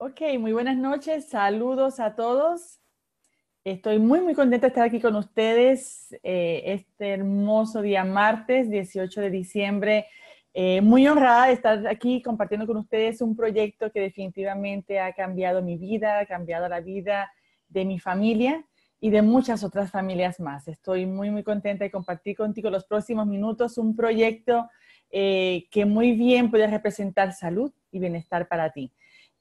Ok, muy buenas noches, saludos a todos. Estoy muy, muy contenta de estar aquí con ustedes eh, este hermoso día martes, 18 de diciembre. Eh, muy honrada de estar aquí compartiendo con ustedes un proyecto que definitivamente ha cambiado mi vida, ha cambiado la vida de mi familia y de muchas otras familias más. Estoy muy, muy contenta de compartir contigo los próximos minutos un proyecto eh, que muy bien puede representar salud y bienestar para ti.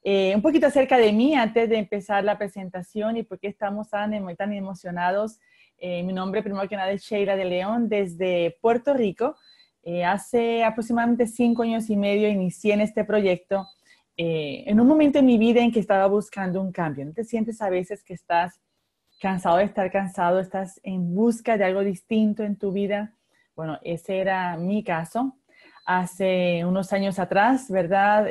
Eh, un poquito acerca de mí antes de empezar la presentación y por qué estamos tan, tan emocionados. Eh, mi nombre, primero que nada, es Sheila de León, desde Puerto Rico. Eh, hace aproximadamente cinco años y medio inicié en este proyecto en un momento en mi vida en que estaba buscando un cambio. ¿No te sientes a veces que estás cansado de estar cansado, estás en busca de algo distinto en tu vida? Bueno, ese era mi caso. Hace unos años atrás, ¿verdad?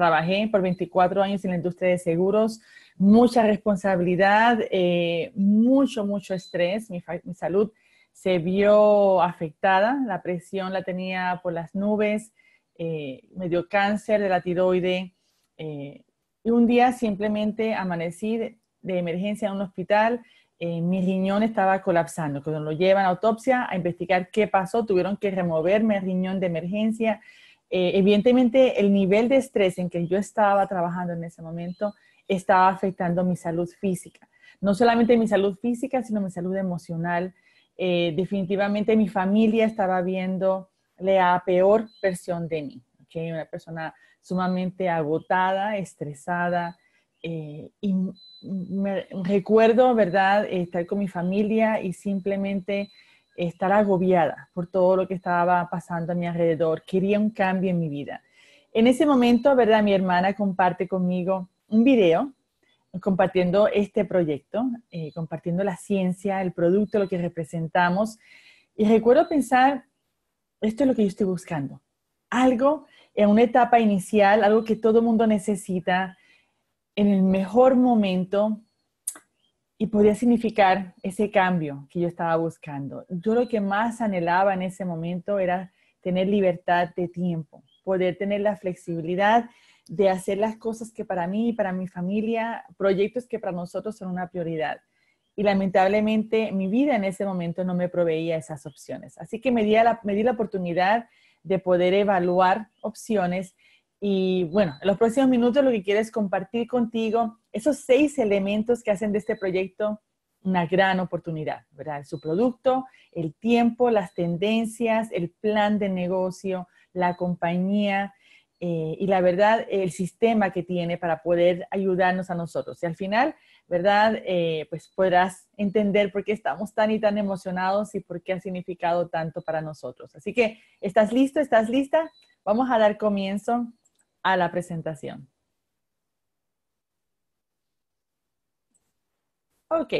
trabajé por 24 años en la industria de seguros, mucha responsabilidad, eh, mucho, mucho estrés, mi, salud se vio afectada, la presión la tenía por las nubes, eh, me dio cáncer de la tiroide eh, y un día simplemente amanecí de, emergencia en un hospital. mi riñón estaba colapsando. Cuando lo llevan a autopsia a investigar qué pasó, tuvieron que removerme el riñón de emergencia. Eh, evidentemente, el nivel de estrés en que yo estaba trabajando en ese momento estaba afectando mi salud física. No solamente mi salud física, sino mi salud emocional. Eh, definitivamente mi familia estaba viendo la peor versión de mí. ¿okay? Una persona sumamente agotada, estresada. Eh, y me recuerdo, ¿verdad?, estar con mi familia y simplemente estar agobiada por todo lo que estaba pasando a mi alrededor, quería un cambio en mi vida. En ese momento, ¿verdad? Mi hermana comparte conmigo un video compartiendo este proyecto, eh, compartiendo la ciencia, el producto, lo que representamos. Y recuerdo pensar, esto es lo que yo estoy buscando. Algo en una etapa inicial, algo que todo mundo necesita en el mejor momento, y podía significar ese cambio que yo estaba buscando. Yo lo que más anhelaba en ese momento era tener libertad de tiempo, poder tener la flexibilidad de hacer las cosas que para mí y para mi familia, proyectos que para nosotros son una prioridad. Y lamentablemente mi vida en ese momento no me proveía esas opciones. Así que me di la, la oportunidad de poder evaluar opciones. Y bueno, en los próximos minutos lo que quiero es compartir contigo esos seis elementos que hacen de este proyecto una gran oportunidad, ¿verdad? Su producto, el tiempo, las tendencias, el plan de negocio, la compañía eh, y la verdad, el sistema que tiene para poder ayudarnos a nosotros. Y al final, ¿verdad? Eh, pues podrás entender por qué estamos tan y tan emocionados y por qué ha significado tanto para nosotros. Así que, ¿estás listo? ¿Estás lista? Vamos a dar comienzo a la presentación. Ok,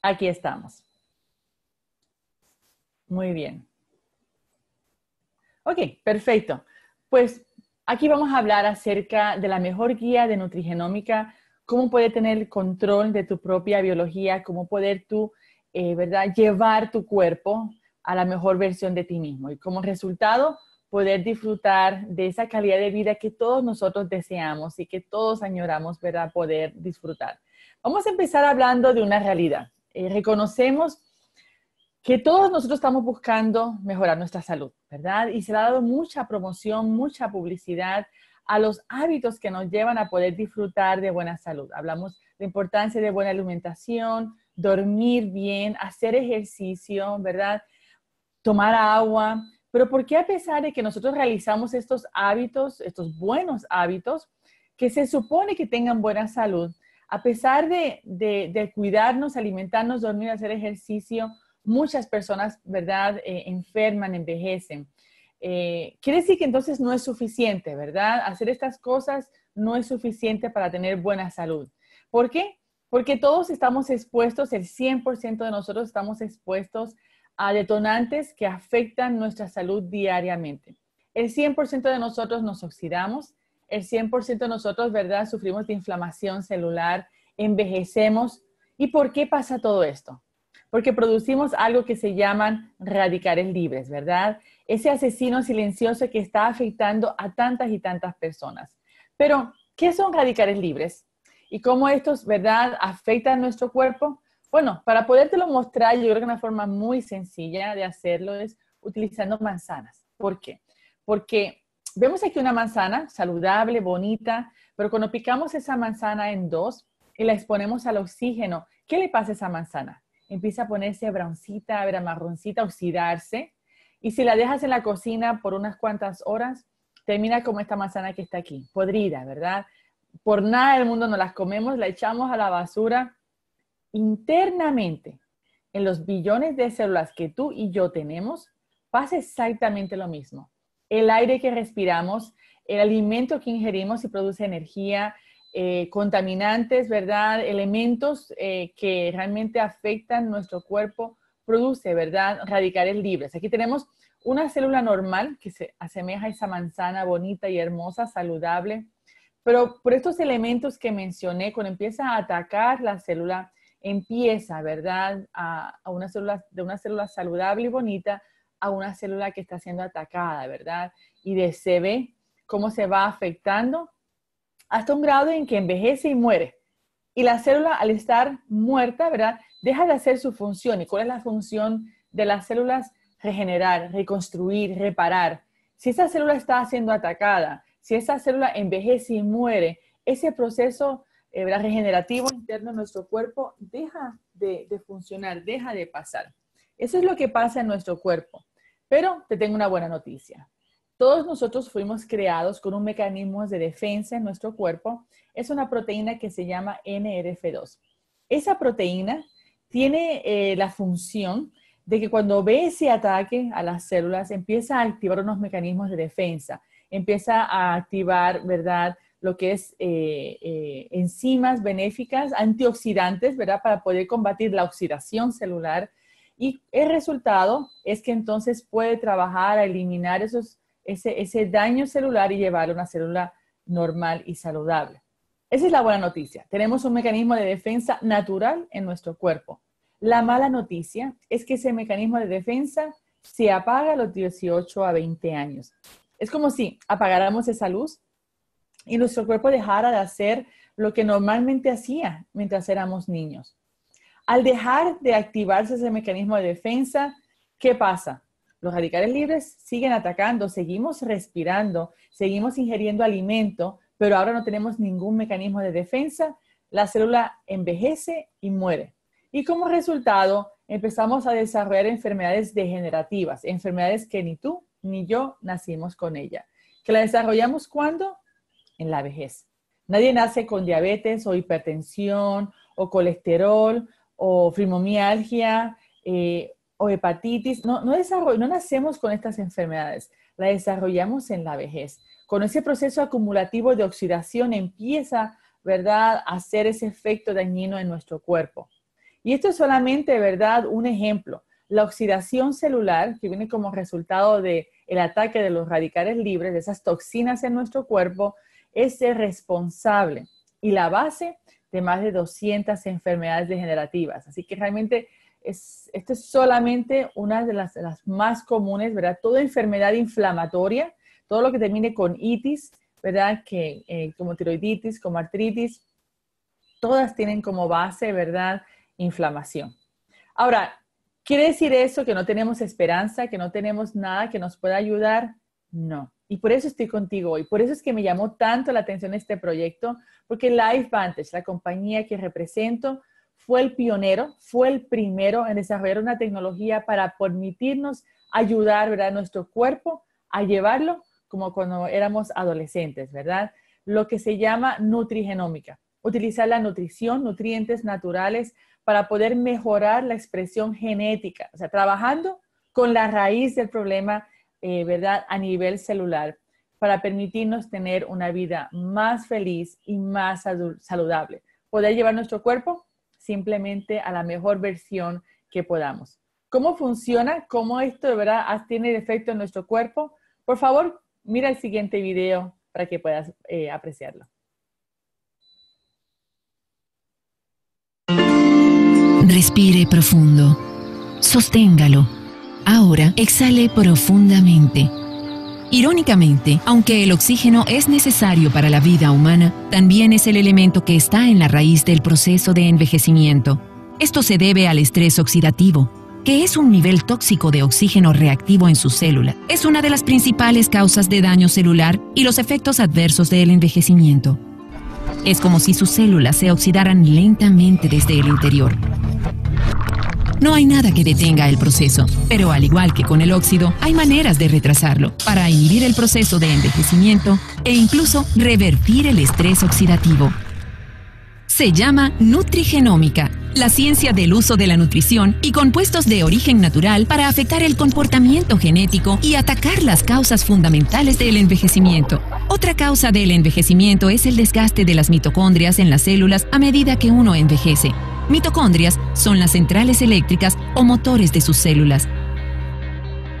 aquí estamos. Muy bien. Ok, perfecto. Pues aquí vamos a hablar acerca de la mejor guía de nutrigenómica, cómo poder tener control de tu propia biología, cómo poder tú, eh, ¿verdad?, llevar tu cuerpo a la mejor versión de ti mismo. Y como resultado, poder disfrutar de esa calidad de vida que todos nosotros deseamos y que todos añoramos, ¿verdad?, poder disfrutar. Vamos a empezar hablando de una realidad. Eh, reconocemos que todos nosotros estamos buscando mejorar nuestra salud, ¿verdad? Y se ha dado mucha promoción, mucha publicidad a los hábitos que nos llevan a poder disfrutar de buena salud. Hablamos de importancia de buena alimentación, dormir bien, hacer ejercicio, ¿verdad? Tomar agua. Pero ¿por qué a pesar de que nosotros realizamos estos hábitos, estos buenos hábitos, que se supone que tengan buena salud, a pesar de, cuidarnos, alimentarnos, dormir, hacer ejercicio, muchas personas, ¿verdad?, eh, enferman, envejecen. Eh, quiere decir que entonces no es suficiente, ¿verdad? Hacer estas cosas no es suficiente para tener buena salud. ¿Por qué? Porque todos estamos expuestos, el 100% de nosotros estamos expuestos a detonantes que afectan nuestra salud diariamente. El 100% de nosotros nos oxidamos, el 100% de nosotros, ¿verdad? Sufrimos de inflamación celular, envejecemos. ¿Y por qué pasa todo esto? Porque producimos algo que se llaman radicales libres, ¿verdad? Ese asesino silencioso que está afectando a tantas y tantas personas. Pero, ¿qué son radicales libres? ¿Y cómo estos, ¿verdad?, afectan nuestro cuerpo. Bueno, para podértelo mostrar, yo creo que una forma muy sencilla de hacerlo es utilizando manzanas. ¿Por qué? Porque Vemos aquí una manzana saludable, bonita, pero cuando picamos esa manzana en dos y la exponemos al oxígeno, ¿qué le pasa a esa manzana? Empieza a ponerse broncita, a ver, marroncita, oxidarse. Y si la dejas en la cocina por unas cuantas horas, termina como esta manzana que está aquí, podrida, ¿verdad? Por nada del mundo no las comemos, la echamos a la basura. Internamente, en los billones de células que tú y yo tenemos, pasa exactamente lo mismo el aire que respiramos, el alimento que ingerimos y produce energía, eh, contaminantes, ¿verdad? Elementos eh, que realmente afectan nuestro cuerpo, produce, ¿verdad? Radicales libres. Aquí tenemos una célula normal que se asemeja a esa manzana bonita y hermosa, saludable, pero por estos elementos que mencioné, cuando empieza a atacar la célula, empieza, ¿verdad? A, una de una célula saludable y bonita una célula que está siendo atacada, ¿verdad? Y de se ve cómo se va afectando hasta un grado en que envejece y muere. Y la célula al estar muerta, ¿verdad? Deja de hacer su función. ¿Y cuál es la función de las células? Regenerar, reconstruir, reparar. Si esa célula está siendo atacada, si esa célula envejece y muere, ese proceso eh, regenerativo interno de nuestro cuerpo deja de funcionar, deja de pasar. Eso es lo que pasa en nuestro cuerpo. Pero te tengo una buena noticia. Todos nosotros fuimos creados con un mecanismo de defensa en nuestro cuerpo. Es una proteína que se llama NRF2. Esa proteína tiene eh, la función de que cuando ve ese ataque a las células empieza a activar unos mecanismos de defensa, empieza a activar, ¿verdad? Lo que es eh, eh, enzimas benéficas, antioxidantes, ¿verdad? Para poder combatir la oxidación celular, y el resultado es que entonces puede trabajar a eliminar ese, ese daño celular y llevar a una célula normal y saludable. Esa es la buena noticia. Tenemos un mecanismo de defensa natural en nuestro cuerpo. La mala noticia es que ese mecanismo de defensa se apaga a los 18 a 20 años. Es como si apagáramos esa luz y nuestro cuerpo dejara de hacer lo que normalmente hacía mientras éramos niños. Al dejar de activarse ese mecanismo de defensa, ¿qué pasa? Los radicales libres siguen atacando, seguimos respirando, seguimos ingiriendo alimento, pero ahora no tenemos ningún mecanismo de defensa. La célula envejece y muere. Y como resultado, empezamos a desarrollar enfermedades degenerativas, enfermedades que ni tú ni yo nacimos con ella. ¿Que la desarrollamos cuando, En la vejez. Nadie nace con diabetes o hipertensión o colesterol o fibromialgia eh, o hepatitis. No, no, no nacemos con estas enfermedades, la desarrollamos en la vejez. Con ese proceso acumulativo de oxidación empieza, ¿verdad?, a hacer ese efecto dañino en nuestro cuerpo. Y esto es solamente, ¿verdad?, un ejemplo. La oxidación celular, que viene como resultado del el ataque de los radicales libres, de esas toxinas en nuestro cuerpo, es responsable. Y la base de más de 200 enfermedades degenerativas. Así que realmente es, esto es solamente una de las, más comunes, ¿verdad? Toda enfermedad inflamatoria, todo lo que termine con itis, ¿verdad? Que, eh, como tiroiditis, como artritis, todas tienen como base, ¿verdad? Inflamación. Ahora, ¿quiere decir eso que no tenemos esperanza, que no tenemos nada que nos pueda ayudar? No. Y por eso estoy contigo hoy, por eso es que me llamó tanto la atención este proyecto, porque Life Vantage, la compañía que represento, fue el pionero, fue el primero en desarrollar una tecnología para permitirnos ayudar ¿verdad? a nuestro cuerpo a llevarlo como cuando éramos adolescentes, ¿verdad? Lo que se llama nutrigenómica, utilizar la nutrición, nutrientes naturales para poder mejorar la expresión genética, o sea, trabajando con la raíz del problema eh, ¿verdad? A nivel celular para permitirnos tener una vida más feliz y más saludable. Poder llevar nuestro cuerpo simplemente a la mejor versión que podamos. ¿Cómo funciona? ¿Cómo esto de verdad ah, tiene efecto en nuestro cuerpo? Por favor, mira el siguiente video para que puedas eh, apreciarlo. Respire profundo. Sosténgalo Ahora exhale profundamente. Irónicamente, aunque el oxígeno es necesario para la vida humana, también es el elemento que está en la raíz del proceso de envejecimiento. Esto se debe al estrés oxidativo, que es un nivel tóxico de oxígeno reactivo en su célula. Es una de las principales causas de daño celular y los efectos adversos del envejecimiento. Es como si sus células se oxidaran lentamente desde el interior, no hay nada que detenga el proceso, pero al igual que con el óxido, hay maneras de retrasarlo para inhibir el proceso de envejecimiento e incluso revertir el estrés oxidativo. Se llama nutrigenómica, la ciencia del uso de la nutrición y compuestos de origen natural para afectar el comportamiento genético y atacar las causas fundamentales del envejecimiento. Otra causa del envejecimiento es el desgaste de las mitocondrias en las células a medida que uno envejece. Mitocondrias son las centrales eléctricas o motores de sus células.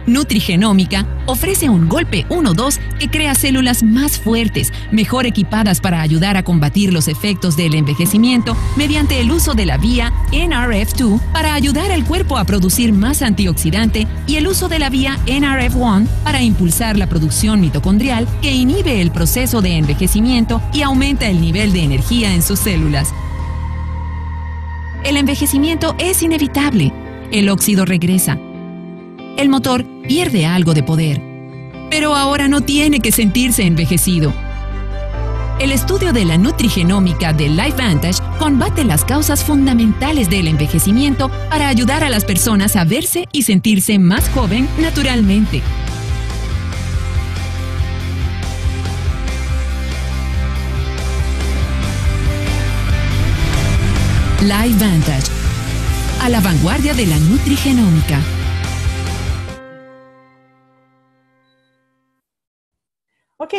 Nutrigenómica ofrece un golpe 1-2 que crea células más fuertes, mejor equipadas para ayudar a combatir los efectos del envejecimiento mediante el uso de la vía NRF2 para ayudar al cuerpo a producir más antioxidante y el uso de la vía NRF1 para impulsar la producción mitocondrial que inhibe el proceso de envejecimiento y aumenta el nivel de energía en sus células. El envejecimiento es inevitable. El óxido regresa. El motor pierde algo de poder. Pero ahora no tiene que sentirse envejecido. El estudio de la nutrigenómica de Life Vantage combate las causas fundamentales del envejecimiento para ayudar a las personas a verse y sentirse más joven naturalmente. Live Vantage. A la vanguardia de la nutrigenómica. Ok,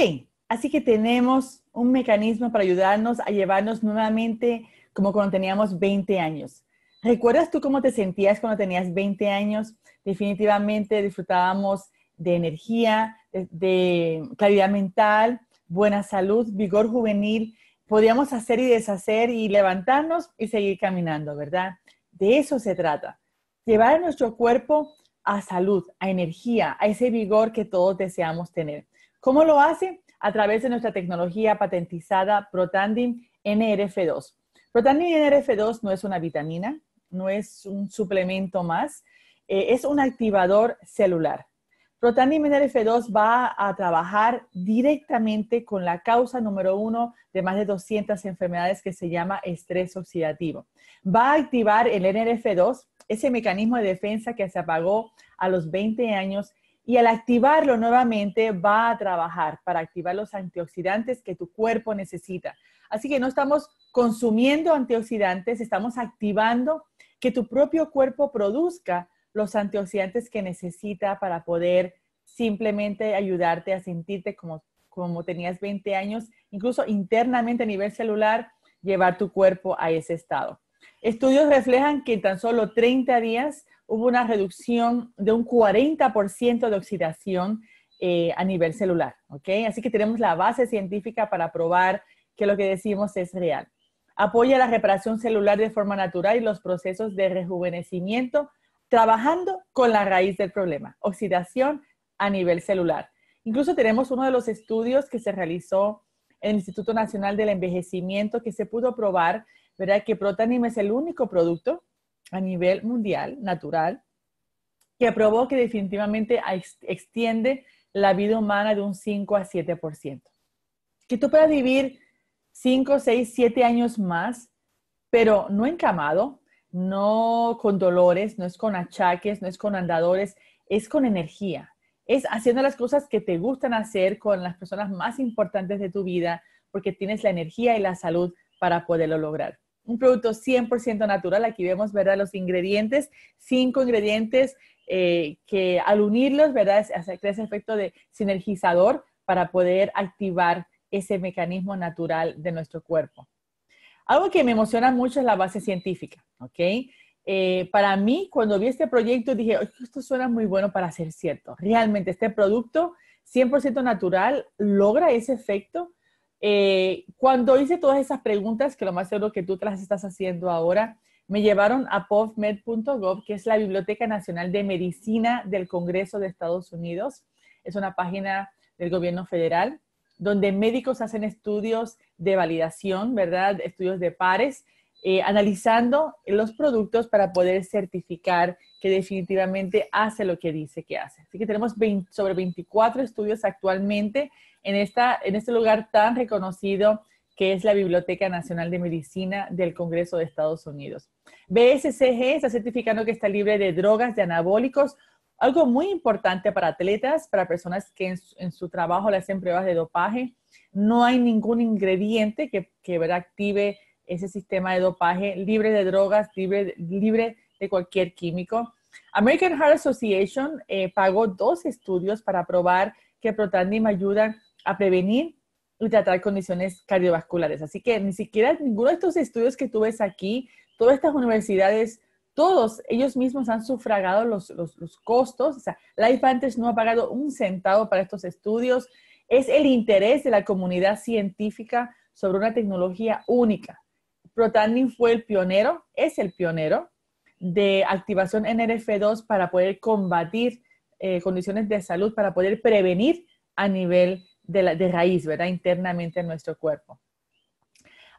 así que tenemos un mecanismo para ayudarnos a llevarnos nuevamente como cuando teníamos 20 años. ¿Recuerdas tú cómo te sentías cuando tenías 20 años? Definitivamente disfrutábamos de energía, de, calidad mental, buena salud, vigor juvenil podíamos hacer y deshacer y levantarnos y seguir caminando, ¿verdad? De eso se trata. Llevar a nuestro cuerpo a salud, a energía, a ese vigor que todos deseamos tener. ¿Cómo lo hace? A través de nuestra tecnología patentizada Protandim NRF2. Protandim NRF2 no es una vitamina, no es un suplemento más, eh, es un activador celular. Protanim nrf 2 va a trabajar directamente con la causa número uno de más de 200 enfermedades que se llama estrés oxidativo. Va a activar el NRF2, ese mecanismo de defensa que se apagó a los 20 años, y al activarlo nuevamente va a trabajar para activar los antioxidantes que tu cuerpo necesita. Así que no estamos consumiendo antioxidantes, estamos activando que tu propio cuerpo produzca los antioxidantes que necesita para poder simplemente ayudarte a sentirte como, tenías 20 años, incluso internamente a nivel celular, llevar tu cuerpo a ese estado. Estudios reflejan que en tan solo 30 días hubo una reducción de un 40% de oxidación eh, a nivel celular, Así que tenemos la base científica para probar que lo que decimos es real. Apoya la reparación celular de forma natural y los procesos de rejuvenecimiento trabajando con la raíz del problema, oxidación a nivel celular. Incluso tenemos uno de los estudios que se realizó en el Instituto Nacional del Envejecimiento que se pudo probar, ¿verdad? Que Protanim es el único producto a nivel mundial, natural, que probó que definitivamente extiende la vida humana de un 5 a 7%. Que tú puedas vivir 5, 6, 7 años más, pero no encamado, no con dolores, no es con achaques, no es con andadores, es con energía. Es haciendo las cosas que te gustan hacer con las personas más importantes de tu vida, porque tienes la energía y la salud para poderlo lograr. Un producto 100% natural, aquí vemos, ¿verdad? Los ingredientes, cinco ingredientes eh, que al unirlos, ¿verdad? Hace, crea ese efecto de sinergizador para poder activar ese mecanismo natural de nuestro cuerpo. Algo que me emociona mucho es la base científica, ¿ok? Eh, para mí, cuando vi este proyecto, dije, esto suena muy bueno para ser cierto. Realmente, este producto 100% natural logra ese efecto. Eh, cuando hice todas esas preguntas, que lo más seguro que tú te las estás haciendo ahora, me llevaron a PubMed.gov, que es la Biblioteca Nacional de Medicina del Congreso de Estados Unidos. Es una página del gobierno federal donde médicos hacen estudios de validación, ¿verdad? Estudios de pares, eh, analizando los productos para poder certificar que definitivamente hace lo que dice que hace. Así que tenemos sobre 24 estudios actualmente en, esta, en este lugar tan reconocido que es la Biblioteca Nacional de Medicina del Congreso de Estados Unidos. BSCG está certificando que está libre de drogas, de anabólicos, algo muy importante para atletas, para personas que en su, trabajo le hacen pruebas de dopaje, no hay ningún ingrediente que, active ese sistema de dopaje libre de drogas, libre, de cualquier químico. American Heart Association eh, pagó dos estudios para probar que Protandim ayuda a prevenir y tratar condiciones cardiovasculares. Así que ni siquiera ninguno de estos estudios que tú ves aquí, todas estas universidades todos ellos mismos han sufragado los, costos. O sea, Life Antes no ha pagado un centavo para estos estudios. Es el interés de la comunidad científica sobre una tecnología única. Protandin fue el pionero, es el pionero de activación NRF2 para poder combatir eh, condiciones de salud, para poder prevenir a nivel de, raíz, ¿verdad? Internamente en nuestro cuerpo.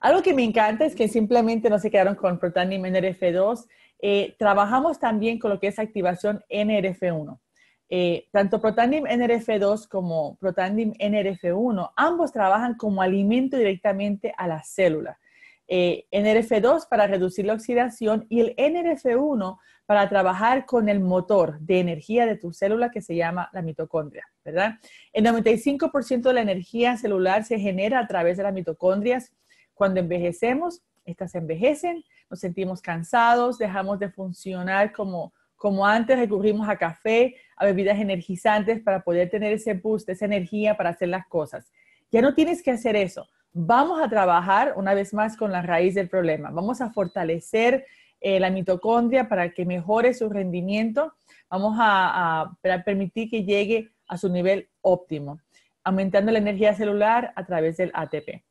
Algo que me encanta es que simplemente no se quedaron con Protandin NRF2, eh, trabajamos también con lo que es activación NRF1. Eh, tanto Protandim NRF2 como Protandim NRF1, ambos trabajan como alimento directamente a la célula. Eh, NRF2 para reducir la oxidación y el NRF1 para trabajar con el motor de energía de tu célula que se llama la mitocondria, ¿verdad? El 95% de la energía celular se genera a través de las mitocondrias. Cuando envejecemos, estas envejecen, nos sentimos cansados, dejamos de funcionar como, como antes, recurrimos a café, a bebidas energizantes para poder tener ese boost, esa energía para hacer las cosas. Ya no tienes que hacer eso. Vamos a trabajar una vez más con la raíz del problema. Vamos a fortalecer eh, la mitocondria para que mejore su rendimiento. Vamos a permitir que llegue a su nivel óptimo, aumentando la energía celular a través del ATP.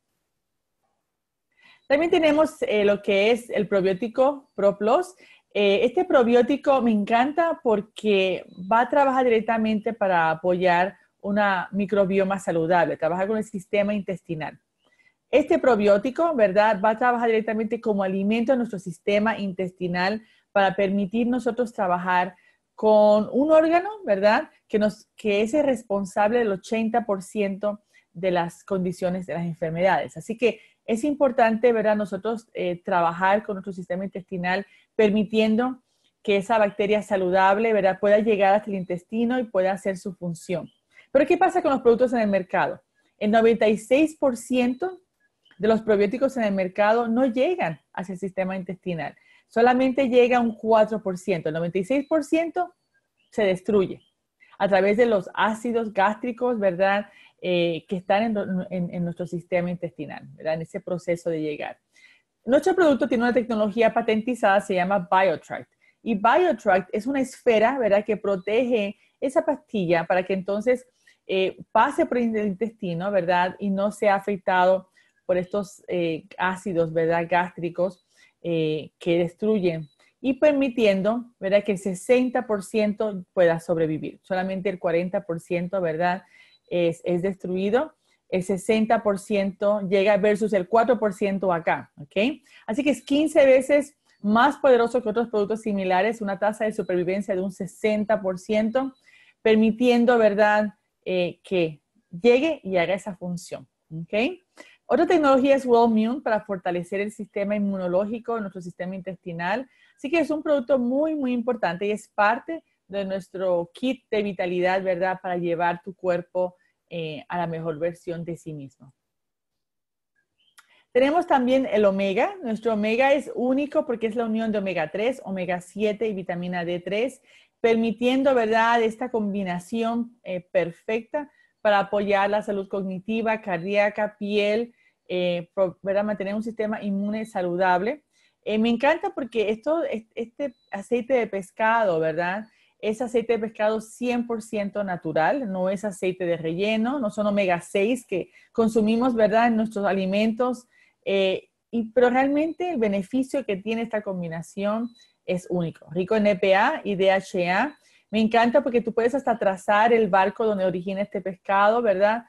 También tenemos eh, lo que es el probiótico ProPlus. Eh, este probiótico me encanta porque va a trabajar directamente para apoyar una microbioma saludable, trabajar con el sistema intestinal. Este probiótico, ¿verdad? Va a trabajar directamente como alimento a nuestro sistema intestinal para permitir nosotros trabajar con un órgano, ¿verdad? Que, que es el responsable del 80% de las condiciones de las enfermedades. Así que es importante, ¿verdad? Nosotros eh, trabajar con nuestro sistema intestinal permitiendo que esa bacteria saludable, ¿verdad? Pueda llegar hasta el intestino y pueda hacer su función. Pero ¿qué pasa con los productos en el mercado? El 96% de los probióticos en el mercado no llegan hacia el sistema intestinal. Solamente llega un 4%. El 96% se destruye a través de los ácidos gástricos, ¿verdad? Eh, que están en, nuestro sistema intestinal, ¿verdad? en ese proceso de llegar. Nuestro producto tiene una tecnología patentizada, se llama BioTract. Y BioTract es una esfera ¿verdad? que protege esa pastilla para que entonces eh, pase por el intestino, ¿verdad? Y no sea afectado por estos eh, ácidos, ¿verdad? Gástricos que destruyen y permitiendo, ¿verdad? Que el 60% pueda sobrevivir. Solamente el 40%, ¿verdad? es, destruido, el 60% llega versus el 4% acá, ¿ok? Así que es 15 veces más poderoso que otros productos similares, una tasa de supervivencia de un 60%, permitiendo, ¿verdad?, eh, que llegue y haga esa función, ¿ok? Otra tecnología es Wellmune para fortalecer el sistema inmunológico, nuestro sistema intestinal. Así que es un producto muy, muy importante y es parte de nuestro kit de vitalidad, ¿verdad? Para llevar tu cuerpo eh, a la mejor versión de sí mismo. Tenemos también el omega. Nuestro omega es único porque es la unión de omega 3, omega 7 y vitamina D3, permitiendo, ¿verdad?, esta combinación eh, perfecta para apoyar la salud cognitiva, cardíaca, piel, eh, ¿verdad? mantener un sistema inmune saludable. me encanta porque esto, este, este aceite de pescado, ¿verdad? es aceite de pescado 100% natural, no es aceite de relleno, no son omega 6 que consumimos, ¿verdad?, en nuestros alimentos. Eh, y, pero realmente el beneficio que tiene esta combinación es único. Rico en EPA y DHA. Me encanta porque tú puedes hasta trazar el barco donde origina este pescado, ¿verdad?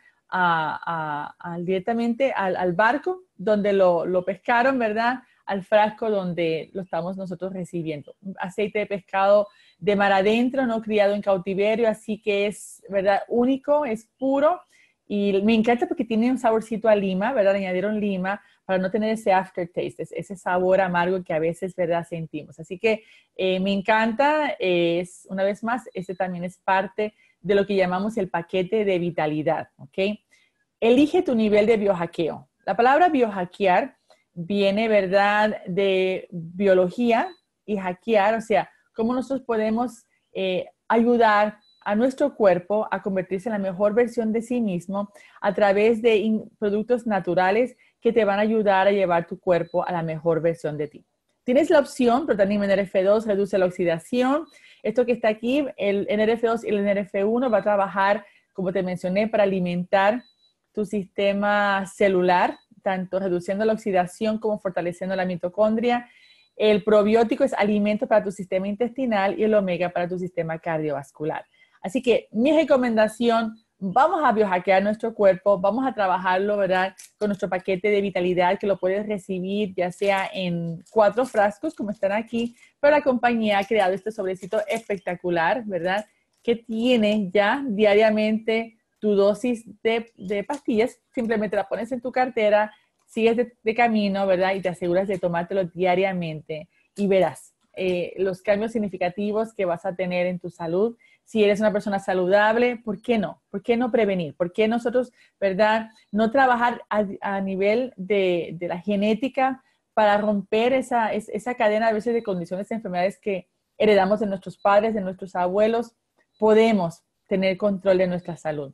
directamente al, barco donde lo, lo pescaron, ¿verdad? al frasco donde lo estamos nosotros recibiendo. Aceite de pescado de mar adentro, no criado en cautiverio, así que es, ¿verdad? Único, es puro. Y me encanta porque tiene un saborcito a lima, ¿verdad? Añadieron lima para no tener ese aftertaste, ese sabor amargo que a veces, ¿verdad? Sentimos. Así que eh, me encanta, es, una vez más, este también es parte de lo que llamamos el paquete de vitalidad, ¿ok? Elige tu nivel de biohackeo. La palabra biohackear viene, ¿verdad?, de biología y hackear, o sea, cómo nosotros podemos eh, ayudar a nuestro cuerpo a convertirse en la mejor versión de sí mismo a través de productos naturales que te van a ayudar a llevar tu cuerpo a la mejor versión de ti. Tienes la opción, el NRF2 reduce la oxidación. Esto que está aquí, el NRF2 y el NRF1 va a trabajar, como te mencioné, para alimentar tu sistema celular, tanto reduciendo la oxidación como fortaleciendo la mitocondria. El probiótico es alimento para tu sistema intestinal y el omega para tu sistema cardiovascular. Así que mi recomendación, vamos a biohackear nuestro cuerpo, vamos a trabajarlo, ¿verdad? Con nuestro paquete de vitalidad que lo puedes recibir ya sea en cuatro frascos como están aquí, pero la compañía ha creado este sobrecito espectacular, ¿verdad? Que tiene ya diariamente tu dosis de, pastillas, simplemente la pones en tu cartera, sigues de, de, camino, ¿verdad? Y te aseguras de tomártelo diariamente y verás eh, los cambios significativos que vas a tener en tu salud. Si eres una persona saludable, ¿por qué no? ¿Por qué no prevenir? ¿Por qué nosotros, verdad, no trabajar a, nivel de, la genética para romper esa, esa cadena a veces de condiciones, de enfermedades que heredamos de nuestros padres, de nuestros abuelos? Podemos tener control de nuestra salud.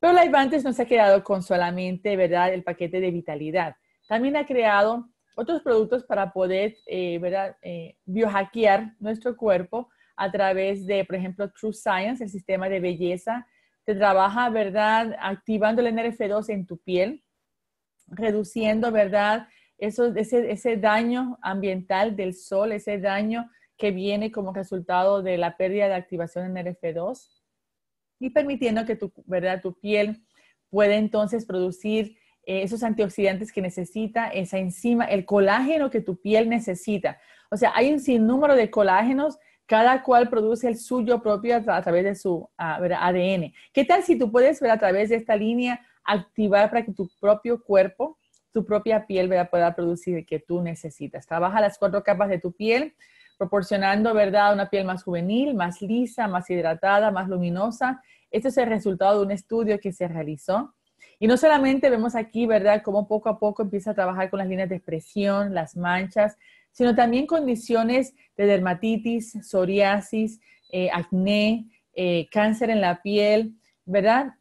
Pero la no se ha quedado con solamente, ¿verdad?, el paquete de vitalidad. También ha creado otros productos para poder, eh, ¿verdad?, eh, biohackear nuestro cuerpo a través de, por ejemplo, True Science, el sistema de belleza. Te trabaja, ¿verdad?, activando el NRF2 en tu piel, reduciendo, ¿verdad?, ese, ese daño ambiental del sol, ese daño que viene como resultado de la pérdida de activación en NRF2 y permitiendo que tu, ¿verdad? tu piel pueda entonces producir eh, esos antioxidantes que necesita, esa enzima, el colágeno que tu piel necesita. O sea, hay un sinnúmero de colágenos, cada cual produce el suyo propio a, través de su ADN. ¿Qué tal si tú puedes ver a través de esta línea activar para que tu propio cuerpo, tu propia piel pueda producir lo que tú necesitas? Trabaja las cuatro capas de tu piel proporcionando, ¿verdad?, una piel más juvenil, más lisa, más hidratada, más luminosa. Este es el resultado de un estudio que se realizó. Y no solamente vemos aquí, ¿verdad?, cómo poco a poco empieza a trabajar con las líneas de expresión, las manchas, sino también condiciones de dermatitis, psoriasis, eh, acné, eh, cáncer en la piel, ¿verdad?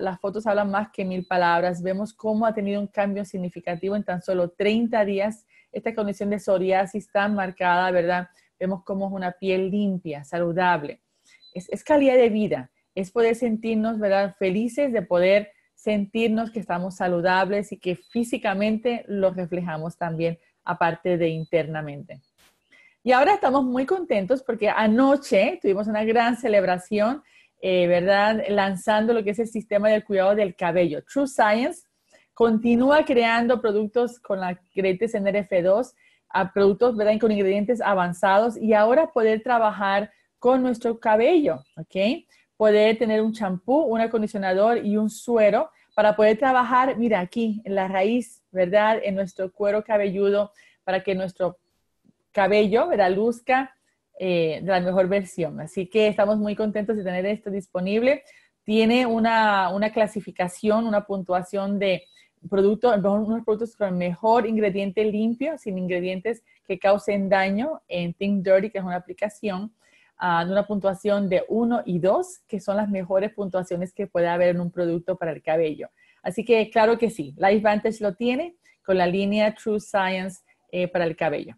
las fotos hablan más que mil palabras. Vemos cómo ha tenido un cambio significativo en tan solo 30 días. Esta condición de psoriasis tan marcada, ¿verdad? Vemos cómo es una piel limpia, saludable. Es, calidad de vida, es poder sentirnos, ¿verdad? Felices de poder sentirnos que estamos saludables y que físicamente lo reflejamos también, aparte de internamente. Y ahora estamos muy contentos porque anoche tuvimos una gran celebración eh, ¿verdad? Lanzando lo que es el sistema del cuidado del cabello. True Science continúa creando productos con la crete en 2 a productos, ¿verdad? Con ingredientes avanzados y ahora poder trabajar con nuestro cabello, ¿ok? Poder tener un champú, un acondicionador y un suero para poder trabajar, mira, aquí, en la raíz, ¿verdad? En nuestro cuero cabelludo, para que nuestro cabello, ¿verdad? Luzca eh, de la mejor versión. Así que estamos muy contentos de tener esto disponible. Tiene una, clasificación, una puntuación de producto, unos productos con el mejor ingrediente limpio, sin ingredientes que causen daño en Think Dirty, que es una aplicación, ah, de una puntuación de 1 y 2, que son las mejores puntuaciones que puede haber en un producto para el cabello. Así que claro que sí, Life lo tiene con la línea True Science eh, para el cabello.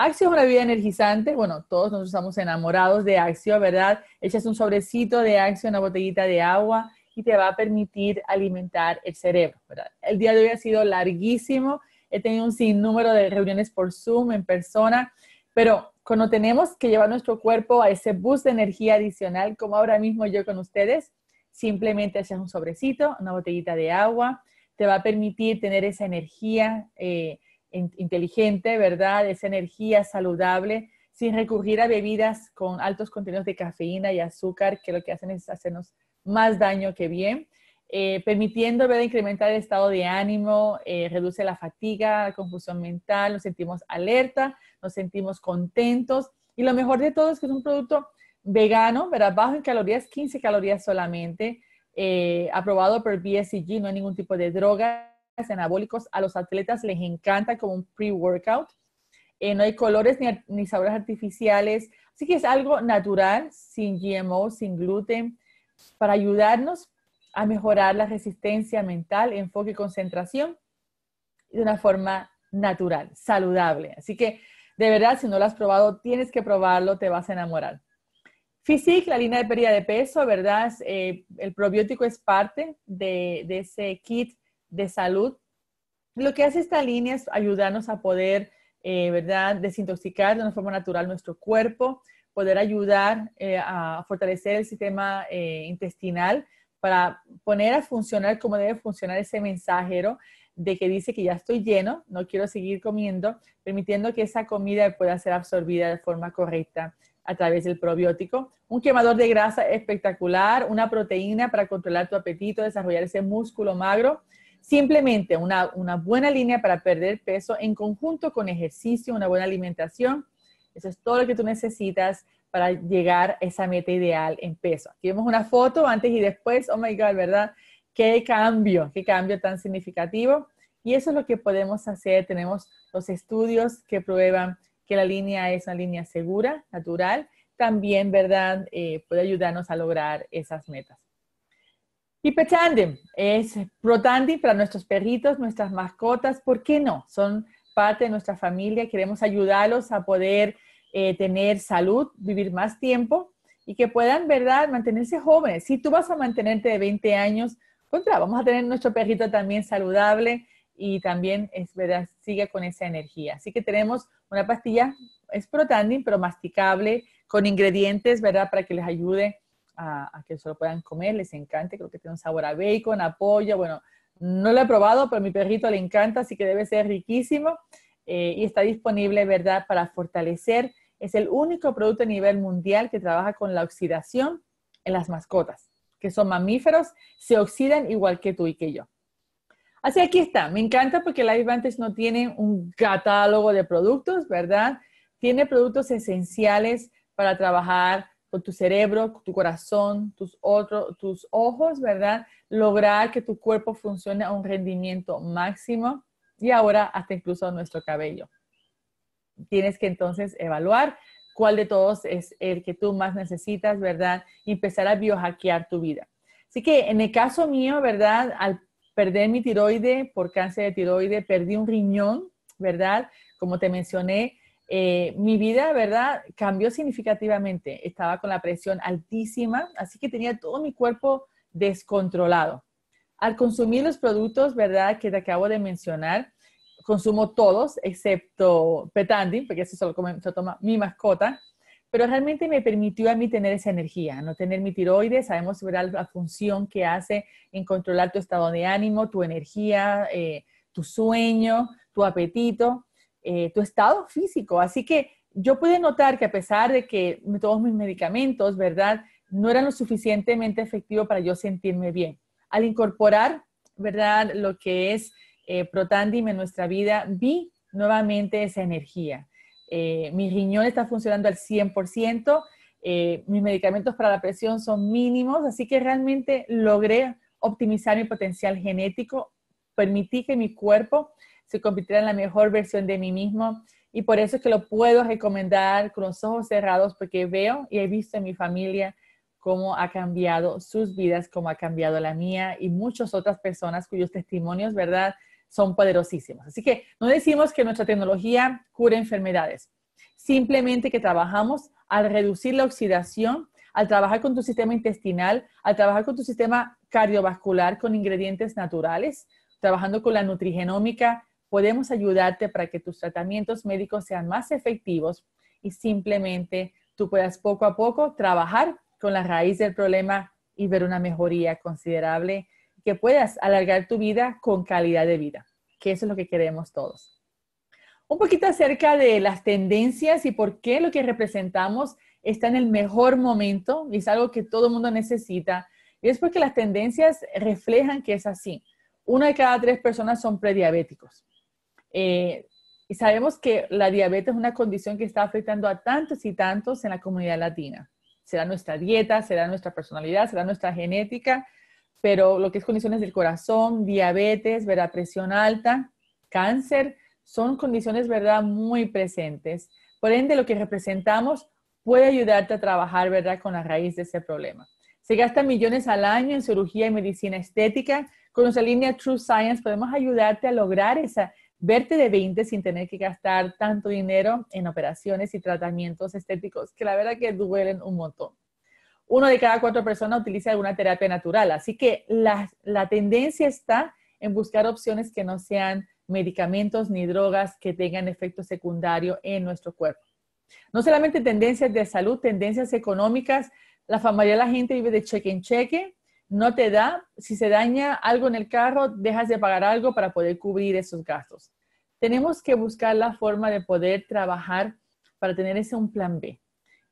Axio es una bebida energizante. Bueno, todos nosotros estamos enamorados de Axio, ¿verdad? Echas un sobrecito de Axio, una botellita de agua y te va a permitir alimentar el cerebro, ¿verdad? El día de hoy ha sido larguísimo. He tenido un sinnúmero de reuniones por Zoom, en persona, pero cuando tenemos que llevar nuestro cuerpo a ese bus de energía adicional, como ahora mismo yo con ustedes, simplemente echas un sobrecito, una botellita de agua, te va a permitir tener esa energía. Eh, inteligente, ¿verdad? Esa energía saludable, sin recurrir a bebidas con altos contenidos de cafeína y azúcar, que lo que hacen es hacernos más daño que bien, eh, permitiendo ¿verdad? incrementar el estado de ánimo, eh, reduce la fatiga, la confusión mental, nos sentimos alerta, nos sentimos contentos y lo mejor de todo es que es un producto vegano, ¿verdad? bajo en calorías, 15 calorías solamente, eh, aprobado por BSG, no hay ningún tipo de droga, anabólicos, a los atletas les encanta como un pre-workout. Eh, no hay colores ni, sabores artificiales, así que es algo natural, sin GMO, sin gluten, para ayudarnos a mejorar la resistencia mental, enfoque y concentración de una forma natural, saludable. Así que, de verdad, si no lo has probado, tienes que probarlo, te vas a enamorar. Physique, la línea de pérdida de peso, ¿verdad? Eh, el probiótico es parte de, de ese kit de salud. Lo que hace esta línea es ayudarnos a poder, eh, ¿verdad?, desintoxicar de una forma natural nuestro cuerpo, poder ayudar eh, a fortalecer el sistema eh, intestinal para poner a funcionar como debe funcionar ese mensajero de que dice que ya estoy lleno, no quiero seguir comiendo, permitiendo que esa comida pueda ser absorbida de forma correcta a través del probiótico. Un quemador de grasa espectacular, una proteína para controlar tu apetito, desarrollar ese músculo magro Simplemente una, buena línea para perder peso en conjunto con ejercicio, una buena alimentación. Eso es todo lo que tú necesitas para llegar a esa meta ideal en peso. Aquí vemos una foto antes y después. Oh my God, ¿verdad? Qué cambio, qué cambio tan significativo. Y eso es lo que podemos hacer. Tenemos los estudios que prueban que la línea es una línea segura, natural. También, ¿verdad? Eh, puede ayudarnos a lograr esas metas. Y Tandem es ProTandem para nuestros perritos, nuestras mascotas, ¿por qué no? Son parte de nuestra familia, queremos ayudarlos a poder eh, tener salud, vivir más tiempo y que puedan, ¿verdad?, mantenerse jóvenes. Si tú vas a mantenerte de 20 años, contra, vamos a tener nuestro perrito también saludable y también, es verdad, sigue con esa energía. Así que tenemos una pastilla, es ProTandem, pero masticable, con ingredientes, ¿verdad?, para que les ayude a, que se lo puedan comer, les encanta, creo que tiene un sabor a bacon, a pollo, bueno, no lo he probado, pero a mi perrito le encanta, así que debe ser riquísimo eh, y está disponible, ¿verdad?, para fortalecer. Es el único producto a nivel mundial que trabaja con la oxidación en las mascotas, que son mamíferos, se oxidan igual que tú y que yo. Así aquí está. Me encanta porque la Ivantes no tiene un catálogo de productos, ¿verdad? Tiene productos esenciales para trabajar con tu cerebro, tu corazón, tus, tus ojos, ¿verdad? Lograr que tu cuerpo funcione a un rendimiento máximo y ahora hasta incluso nuestro cabello. Tienes que entonces evaluar cuál de todos es el que tú más necesitas, ¿verdad? Y empezar a biohackear tu vida. Así que en el caso mío, ¿verdad? Al perder mi tiroide por cáncer de tiroide, perdí un riñón, ¿verdad? Como te mencioné, eh, mi vida, ¿verdad? Cambió significativamente. Estaba con la presión altísima, así que tenía todo mi cuerpo descontrolado. Al consumir los productos, ¿verdad? Que te acabo de mencionar, consumo todos, excepto Petandin, porque eso solo toma mi mascota, pero realmente me permitió a mí tener esa energía, no tener mi tiroides, sabemos ¿verdad? la función que hace en controlar tu estado de ánimo, tu energía, eh, tu sueño, tu apetito, eh, tu estado físico. Así que yo pude notar que a pesar de que todos mis medicamentos, ¿verdad? No eran lo suficientemente efectivos para yo sentirme bien. Al incorporar, ¿verdad? Lo que es eh, Protandim en nuestra vida, vi nuevamente esa energía. Eh, mi riñón está funcionando al 100%, eh, mis medicamentos para la presión son mínimos, así que realmente logré optimizar mi potencial genético, permití que mi cuerpo se convirtiera en la mejor versión de mí mismo. Y por eso es que lo puedo recomendar con los ojos cerrados porque veo y he visto en mi familia cómo ha cambiado sus vidas, cómo ha cambiado la mía y muchas otras personas cuyos testimonios, ¿verdad? Son poderosísimos. Así que no decimos que nuestra tecnología cura enfermedades, simplemente que trabajamos al reducir la oxidación, al trabajar con tu sistema intestinal, al trabajar con tu sistema cardiovascular con ingredientes naturales, trabajando con la nutrigenómica, podemos ayudarte para que tus tratamientos médicos sean más efectivos y simplemente tú puedas poco a poco trabajar con la raíz del problema y ver una mejoría considerable que puedas alargar tu vida con calidad de vida, que eso es lo que queremos todos. Un poquito acerca de las tendencias y por qué lo que representamos está en el mejor momento y es algo que todo el mundo necesita. Y es porque las tendencias reflejan que es así. Una de cada tres personas son prediabéticos. Eh, y sabemos que la diabetes es una condición que está afectando a tantos y tantos en la comunidad latina. Será nuestra dieta, será nuestra personalidad, será nuestra genética, pero lo que es condiciones del corazón, diabetes, ¿verdad? presión alta, cáncer, son condiciones ¿verdad? muy presentes. Por ende, lo que representamos puede ayudarte a trabajar ¿verdad? con la raíz de ese problema. Se gastan millones al año en cirugía y medicina estética. Con nuestra línea True Science podemos ayudarte a lograr esa, verte de 20 sin tener que gastar tanto dinero en operaciones y tratamientos estéticos, que la verdad que duelen un montón. Uno de cada cuatro personas utiliza alguna terapia natural, así que la, tendencia está en buscar opciones que no sean medicamentos ni drogas que tengan efecto secundario en nuestro cuerpo. No solamente tendencias de salud, tendencias económicas, la familia de la gente vive de cheque en cheque no te da, si se daña algo en el carro, dejas de pagar algo para poder cubrir esos gastos. Tenemos que buscar la forma de poder trabajar para tener ese un plan B.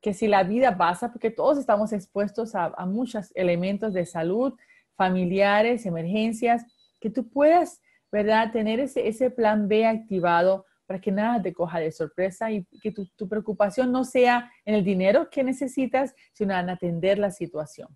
Que si la vida pasa, porque todos estamos expuestos a, muchos elementos de salud, familiares, emergencias, que tú puedas, ¿verdad?, tener ese, ese plan B activado para que nada te coja de sorpresa y que tu, tu preocupación no sea en el dinero que necesitas, sino en atender la situación.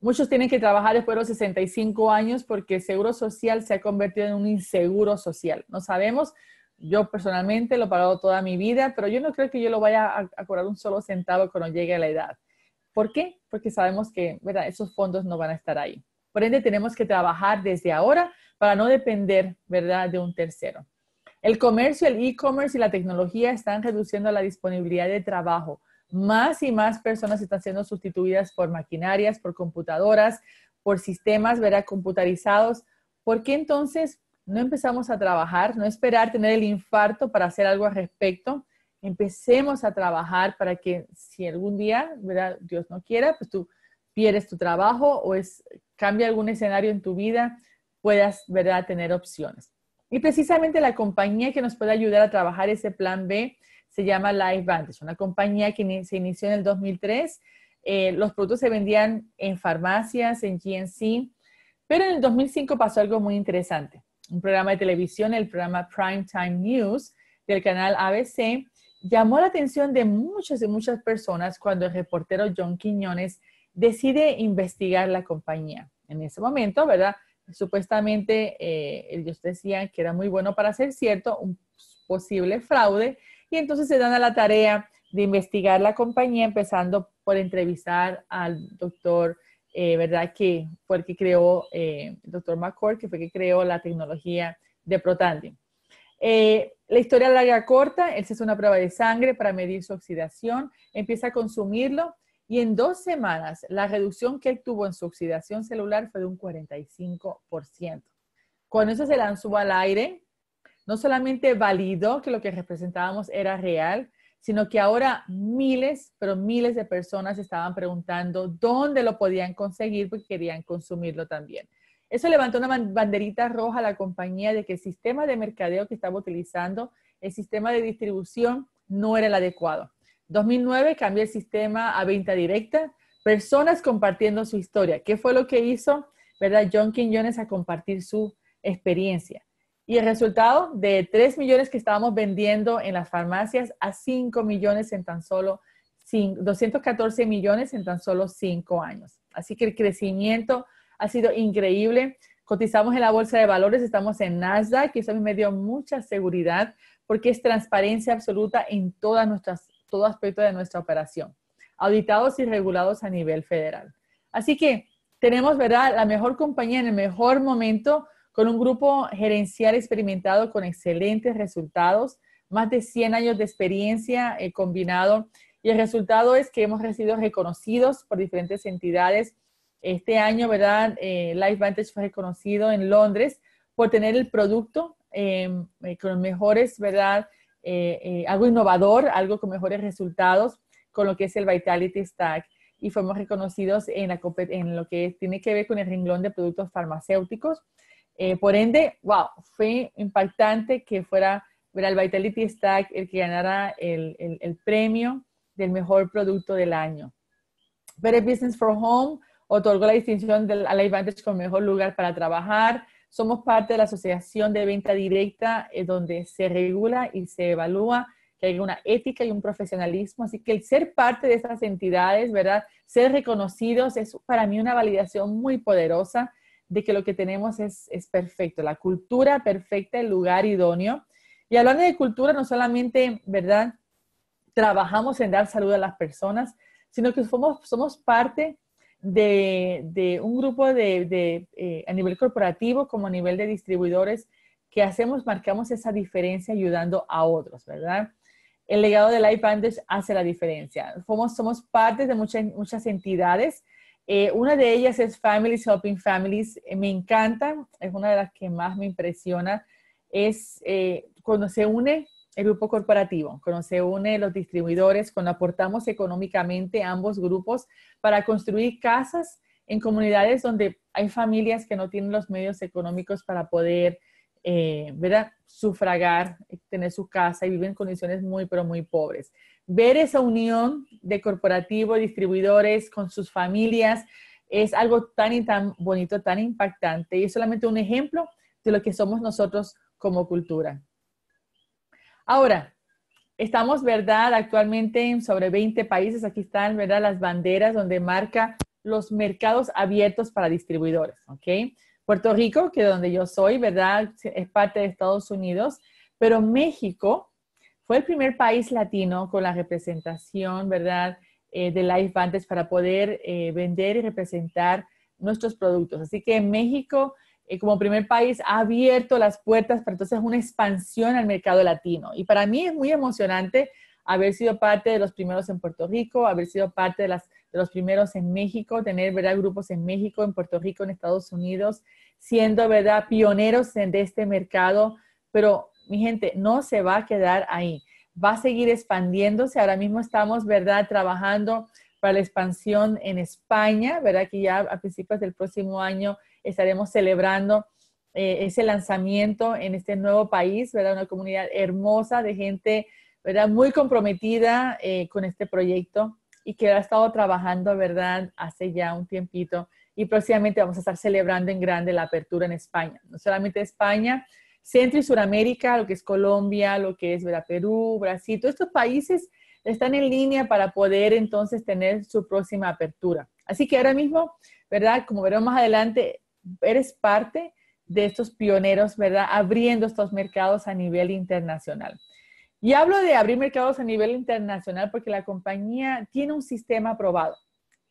Muchos tienen que trabajar después de los 65 años porque el seguro social se ha convertido en un inseguro social. No sabemos, yo personalmente lo he pagado toda mi vida, pero yo no creo que yo lo vaya a, cobrar un solo centavo cuando llegue a la edad. ¿Por qué? Porque sabemos que ¿verdad? esos fondos no van a estar ahí. Por ende, tenemos que trabajar desde ahora para no depender ¿verdad? de un tercero. El comercio, el e-commerce y la tecnología están reduciendo la disponibilidad de trabajo más y más personas están siendo sustituidas por maquinarias, por computadoras, por sistemas ¿verdad? computarizados. ¿Por qué entonces no empezamos a trabajar? No esperar tener el infarto para hacer algo al respecto. Empecemos a trabajar para que si algún día, ¿verdad? Dios no quiera, pues tú pierdes tu trabajo o es, cambia algún escenario en tu vida, puedas ¿verdad? tener opciones. Y precisamente la compañía que nos puede ayudar a trabajar ese plan B se llama Life Vantage, una compañía que se inició en el 2003. Eh, los productos se vendían en farmacias, en GNC, pero en el 2005 pasó algo muy interesante. Un programa de televisión, el programa Primetime News del canal ABC, llamó la atención de muchas y muchas personas cuando el reportero John Quiñones decide investigar la compañía. En ese momento, ¿verdad? Supuestamente eh, ellos decían que era muy bueno para ser cierto, un posible fraude, y entonces se dan a la tarea de investigar la compañía, empezando por entrevistar al doctor, eh, ¿verdad? Que fue el que creó, eh, el doctor McCord, que fue el que creó la tecnología de Protandium. Eh, la historia larga corta, él se hace una prueba de sangre para medir su oxidación, empieza a consumirlo y en dos semanas la reducción que él tuvo en su oxidación celular fue de un 45%. Con eso se lanzó al aire, no solamente validó que lo que representábamos era real, sino que ahora miles, pero miles de personas estaban preguntando dónde lo podían conseguir porque querían consumirlo también. Eso levantó una banderita roja a la compañía de que el sistema de mercadeo que estaba utilizando, el sistema de distribución, no era el adecuado. 2009 cambió el sistema a venta directa, personas compartiendo su historia. ¿Qué fue lo que hizo, verdad, John King Jones a compartir su experiencia? Y el resultado de 3 millones que estábamos vendiendo en las farmacias a 5 millones en tan solo 214 millones en tan solo 5 años. Así que el crecimiento ha sido increíble. Cotizamos en la bolsa de valores, estamos en Nasdaq que eso me dio mucha seguridad porque es transparencia absoluta en todas nuestras, todo aspecto de nuestra operación, auditados y regulados a nivel federal. Así que tenemos, ¿verdad?, la mejor compañía en el mejor momento con un grupo gerencial experimentado con excelentes resultados, más de 100 años de experiencia eh, combinado y el resultado es que hemos sido reconocidos por diferentes entidades. Este año, ¿verdad? Eh, Vantage fue reconocido en Londres por tener el producto em, eh, con mejores, ¿verdad? Eh, algo innovador, algo con mejores resultados con lo que es el Vitality Stack y fuimos reconocidos en lo que tiene que ver con el renglón de productos farmacéuticos. Eh, por ende, wow, fue impactante que fuera el Vitality Stack el que ganara el, premio del mejor producto del año. Better Business for Home otorgó la distinción del la Advantage como mejor lugar para trabajar. Somos parte de la Asociación de Venta Directa, eh, donde se regula y se evalúa que hay una ética y un profesionalismo. Así que el ser parte de esas entidades, ¿verdad? Ser reconocidos es para mí una validación muy poderosa de que lo que tenemos es, perfecto, la cultura perfecta, el lugar idóneo. Y hablando de cultura, no solamente, ¿verdad? Trabajamos en dar salud a las personas, sino que somos, parte de, un grupo de, eh, a nivel corporativo como a nivel de distribuidores que hacemos, marcamos esa diferencia ayudando a otros, ¿verdad? El legado de Life hace la diferencia. Somos, somos parte de muchas, muchas entidades eh, una de ellas es Families Helping Families. Eh, me encanta, es una de las que más me impresiona. Es eh, cuando se une el grupo corporativo, cuando se une los distribuidores, cuando aportamos económicamente ambos grupos para construir casas en comunidades donde hay familias que no tienen los medios económicos para poder sufragar, tener su casa y viven en condiciones muy, pero muy pobres ver esa unión de corporativos, distribuidores con sus familias, es algo tan y tan bonito, tan impactante y es solamente un ejemplo de lo que somos nosotros como cultura. Ahora, estamos, ¿verdad? Actualmente en sobre 20 países, aquí están, ¿verdad? Las banderas donde marca los mercados abiertos para distribuidores, ¿ok? Puerto Rico, que donde yo soy, ¿verdad? Es parte de Estados Unidos, pero México fue el primer país latino con la representación, ¿verdad?, eh, de Life para poder eh, vender y representar nuestros productos. Así que México, eh, como primer país, ha abierto las puertas para entonces una expansión al mercado latino. Y para mí es muy emocionante haber sido parte de los primeros en Puerto Rico, haber sido parte de, los primeros en México, tener ¿verdad? grupos en México, en Puerto Rico, en Estados Unidos, siendo ¿verdad? pioneros en, de este mercado, pero mi gente, no se va a quedar ahí, va a seguir expandiéndose. Ahora mismo estamos, ¿verdad?, trabajando para la expansión en España, ¿verdad? Que ya a principios del próximo año estaremos celebrando eh, ese lanzamiento en este nuevo país, ¿verdad? Una comunidad hermosa de gente, ¿verdad? Muy comprometida eh, con este proyecto y que ha estado trabajando, ¿verdad? Hace ya un tiempito y próximamente vamos a estar celebrando en grande la apertura en España. No solamente España, Centro y Suramérica, lo que es Colombia, lo que es Perú, Brasil, todos estos países están en línea para poder entonces tener su próxima apertura. Así que ahora mismo, ¿verdad? Como veremos más adelante, eres parte de estos pioneros, ¿verdad? Abriendo estos mercados a nivel internacional. Y hablo de abrir mercados a nivel internacional porque la compañía tiene un sistema aprobado.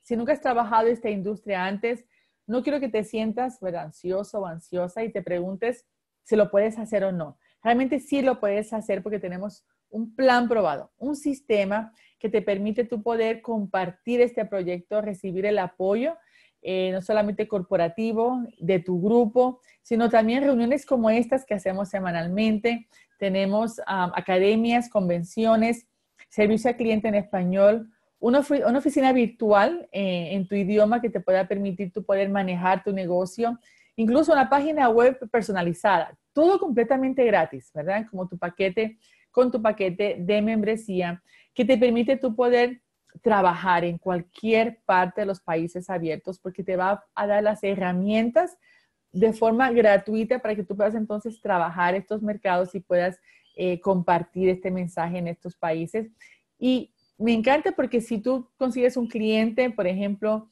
Si nunca has trabajado en esta industria antes, no quiero que te sientas ¿verdad? ansioso o ansiosa y te preguntes, si lo puedes hacer o no. Realmente sí lo puedes hacer porque tenemos un plan probado, un sistema que te permite tú poder compartir este proyecto, recibir el apoyo, eh, no solamente corporativo, de tu grupo, sino también reuniones como estas que hacemos semanalmente. Tenemos academias, convenciones, servicio al cliente en español, una, oficina virtual eh, en tu idioma que te pueda permitir tú poder manejar tu negocio incluso una página web personalizada, todo completamente gratis, ¿verdad? Como tu paquete, con tu paquete de membresía que te permite tú poder trabajar en cualquier parte de los países abiertos porque te va a dar las herramientas de forma gratuita para que tú puedas entonces trabajar estos mercados y puedas eh, compartir este mensaje en estos países. Y me encanta porque si tú consigues un cliente, por ejemplo,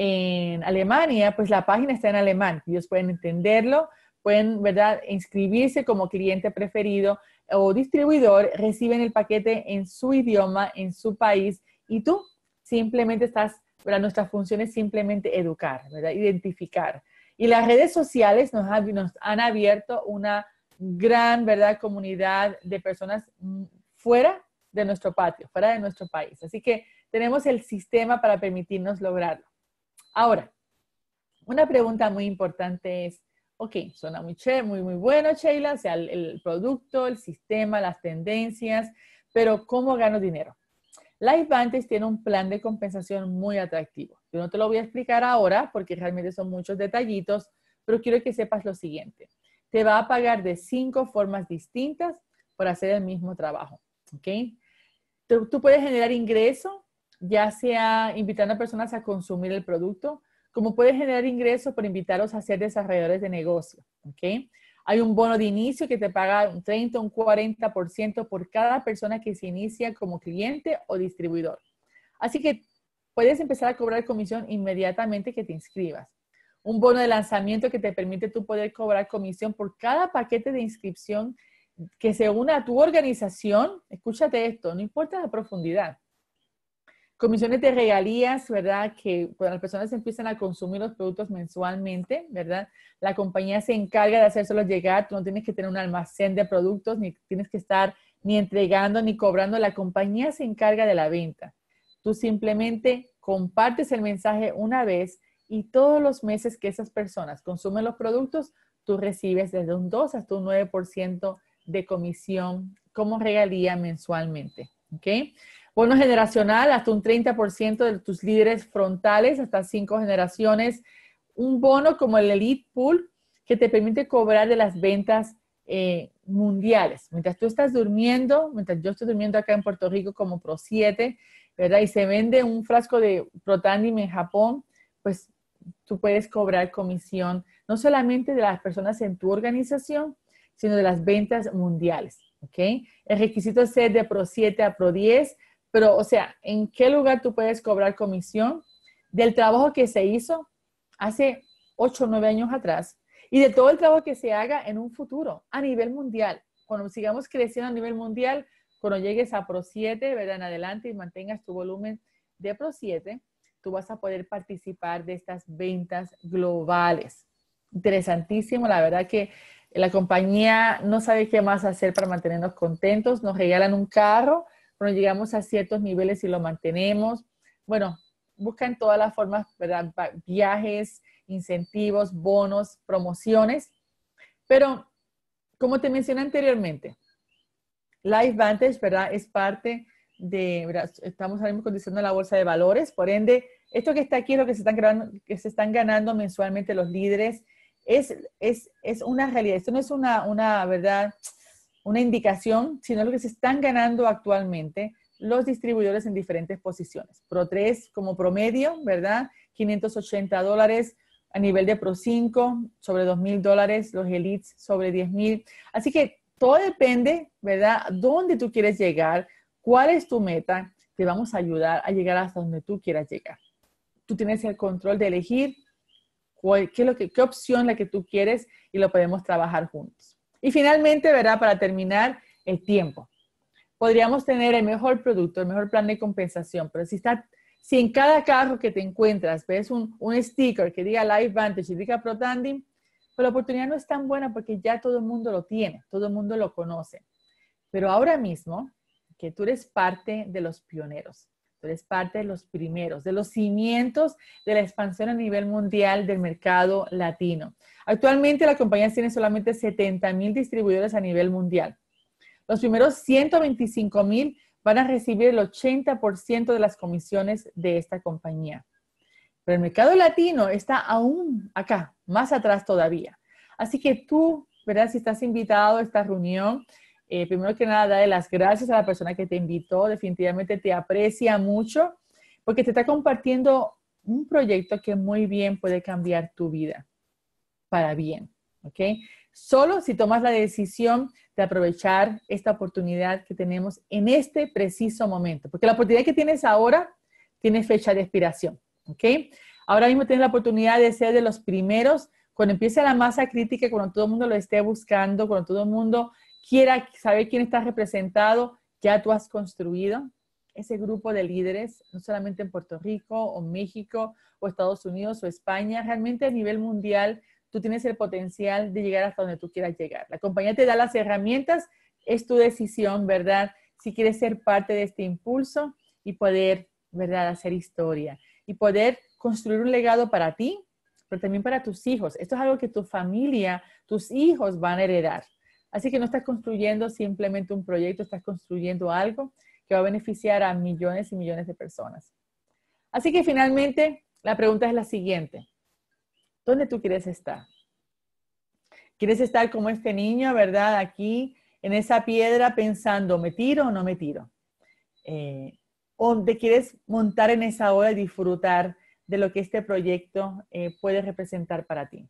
en Alemania, pues la página está en alemán, ellos pueden entenderlo, pueden, ¿verdad?, inscribirse como cliente preferido o distribuidor, reciben el paquete en su idioma, en su país, y tú simplemente estás, ¿verdad? Nuestra función es simplemente educar, ¿verdad? Identificar. Y las redes sociales nos, nos han abierto una gran, ¿verdad?, comunidad de personas mm, fuera de nuestro patio, fuera de nuestro país. Así que tenemos el sistema para permitirnos lograrlo. Ahora, una pregunta muy importante es, ok, suena muy, muy, muy bueno, Sheila, sea, el, producto, el sistema, las tendencias, pero ¿cómo gano dinero? LifeVantage tiene un plan de compensación muy atractivo. Yo no te lo voy a explicar ahora porque realmente son muchos detallitos, pero quiero que sepas lo siguiente. Te va a pagar de cinco formas distintas por hacer el mismo trabajo. ¿Ok? Tú, tú puedes generar ingreso ya sea invitando a personas a consumir el producto, como puedes generar ingresos por invitarlos a ser desarrolladores de negocio. Hay un bono de inicio que te paga un 30, o un 40% por cada persona que se inicia como cliente o distribuidor. Así que puedes empezar a cobrar comisión inmediatamente que te inscribas. Un bono de lanzamiento que te permite tú poder cobrar comisión por cada paquete de inscripción que se una a tu organización. Escúchate esto, no importa la profundidad comisiones de regalías, ¿verdad? Que cuando las personas empiezan a consumir los productos mensualmente, ¿verdad? La compañía se encarga de hacérselos llegar, tú no tienes que tener un almacén de productos, ni tienes que estar ni entregando ni cobrando, la compañía se encarga de la venta. Tú simplemente compartes el mensaje una vez y todos los meses que esas personas consumen los productos, tú recibes desde un 2 hasta un 9% de comisión como regalía mensualmente. ¿ok?, Bono generacional, hasta un 30% de tus líderes frontales, hasta cinco generaciones. Un bono como el Elite Pool que te permite cobrar de las ventas eh, mundiales. Mientras tú estás durmiendo, mientras yo estoy durmiendo acá en Puerto Rico como Pro 7, ¿verdad? Y se vende un frasco de Protandim en Japón, pues tú puedes cobrar comisión no solamente de las personas en tu organización, sino de las ventas mundiales. ¿Ok? El requisito es ser de Pro 7 a Pro 10 pero, o sea, ¿en qué lugar tú puedes cobrar comisión del trabajo que se hizo hace 8 o 9 años atrás y de todo el trabajo que se haga en un futuro a nivel mundial? Cuando sigamos creciendo a nivel mundial, cuando llegues a Pro 7, ¿verdad? En adelante y mantengas tu volumen de Pro 7, tú vas a poder participar de estas ventas globales. Interesantísimo, la verdad que la compañía no sabe qué más hacer para mantenernos contentos, nos regalan un carro cuando llegamos a ciertos niveles y lo mantenemos. Bueno, buscan todas las formas, ¿verdad? Viajes, incentivos, bonos, promociones. Pero, como te mencioné anteriormente, Life Vantage, ¿verdad? Es parte de, estamos ahora mismo condicionando la bolsa de valores, por ende, esto que está aquí lo que se están, ganando, que se están ganando mensualmente los líderes. Es, es, es una realidad, esto no es una, una ¿verdad? una indicación, sino lo que se están ganando actualmente los distribuidores en diferentes posiciones. Pro 3 como promedio, ¿verdad? 580 dólares a nivel de Pro 5, sobre 2,000 mil dólares, los elites sobre 10,000. mil. Así que todo depende, ¿verdad? Dónde tú quieres llegar, cuál es tu meta, te vamos a ayudar a llegar hasta donde tú quieras llegar. Tú tienes el control de elegir qué opción la que tú quieres y lo podemos trabajar juntos. Y finalmente, ¿verdad? Para terminar, el tiempo. Podríamos tener el mejor producto, el mejor plan de compensación, pero si está... Si en cada carro que te encuentras ves un, sticker que diga Live Vantage y diga Pro pues la oportunidad no es tan buena porque ya todo el mundo lo tiene, todo el mundo lo conoce. Pero ahora mismo, que tú eres parte de los pioneros, es parte de los primeros, de los cimientos de la expansión a nivel mundial del mercado latino. Actualmente la compañía tiene solamente 70 mil distribuidores a nivel mundial. Los primeros 125 mil van a recibir el 80% de las comisiones de esta compañía. Pero el mercado latino está aún acá, más atrás todavía. Así que tú, ¿verdad? Si estás invitado a esta reunión, eh, primero que nada, darle las gracias a la persona que te invitó, definitivamente te aprecia mucho porque te está compartiendo un proyecto que muy bien puede cambiar tu vida para bien, ¿ok? Solo si tomas la decisión de aprovechar esta oportunidad que tenemos en este preciso momento, porque la oportunidad que tienes ahora tiene fecha de expiración, ¿ok? Ahora mismo tienes la oportunidad de ser de los primeros cuando empiece la masa crítica, cuando todo el mundo lo esté buscando, cuando todo el mundo quiera saber quién está representado, ya tú has construido ese grupo de líderes, no solamente en Puerto Rico o México o Estados Unidos o España, realmente a nivel mundial tú tienes el potencial de llegar hasta donde tú quieras llegar. La compañía te da las herramientas, es tu decisión, ¿verdad? Si quieres ser parte de este impulso y poder, ¿verdad?, hacer historia y poder construir un legado para ti, pero también para tus hijos. Esto es algo que tu familia, tus hijos van a heredar. Así que no estás construyendo simplemente un proyecto, estás construyendo algo que va a beneficiar a millones y millones de personas. Así que finalmente, la pregunta es la siguiente. ¿Dónde tú quieres estar? ¿Quieres estar como este niño, verdad? Aquí en esa piedra pensando, ¿me tiro o no me tiro? Eh, ¿O te quieres montar en esa ola y disfrutar de lo que este proyecto eh, puede representar para ti?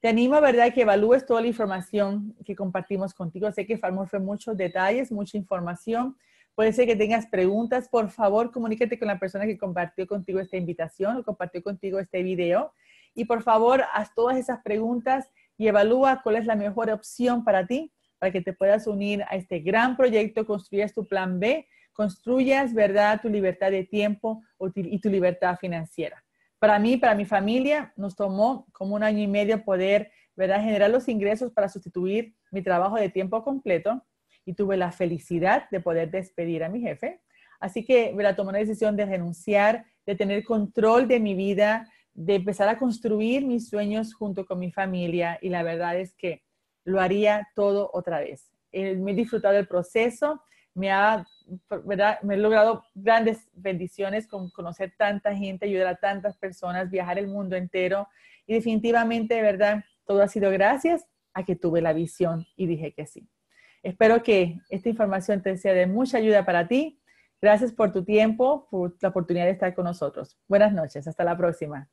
Te animo, ¿verdad?, que evalúes toda la información que compartimos contigo. Sé que Farmor fue muchos detalles, mucha información. Puede ser que tengas preguntas. Por favor, comunícate con la persona que compartió contigo esta invitación o compartió contigo este video. Y por favor, haz todas esas preguntas y evalúa cuál es la mejor opción para ti, para que te puedas unir a este gran proyecto, construyas tu plan B, construyas, ¿verdad?, tu libertad de tiempo y tu libertad financiera. Para mí, para mi familia, nos tomó como un año y medio poder ¿verdad? generar los ingresos para sustituir mi trabajo de tiempo completo y tuve la felicidad de poder despedir a mi jefe. Así que la tomó la decisión de renunciar, de tener control de mi vida, de empezar a construir mis sueños junto con mi familia y la verdad es que lo haría todo otra vez. Me he disfrutado del proceso, me ha ¿verdad? Me he logrado grandes bendiciones con conocer tanta gente, ayudar a tantas personas, viajar el mundo entero. Y definitivamente, de verdad, todo ha sido gracias a que tuve la visión y dije que sí. Espero que esta información te sea de mucha ayuda para ti. Gracias por tu tiempo, por la oportunidad de estar con nosotros. Buenas noches, hasta la próxima.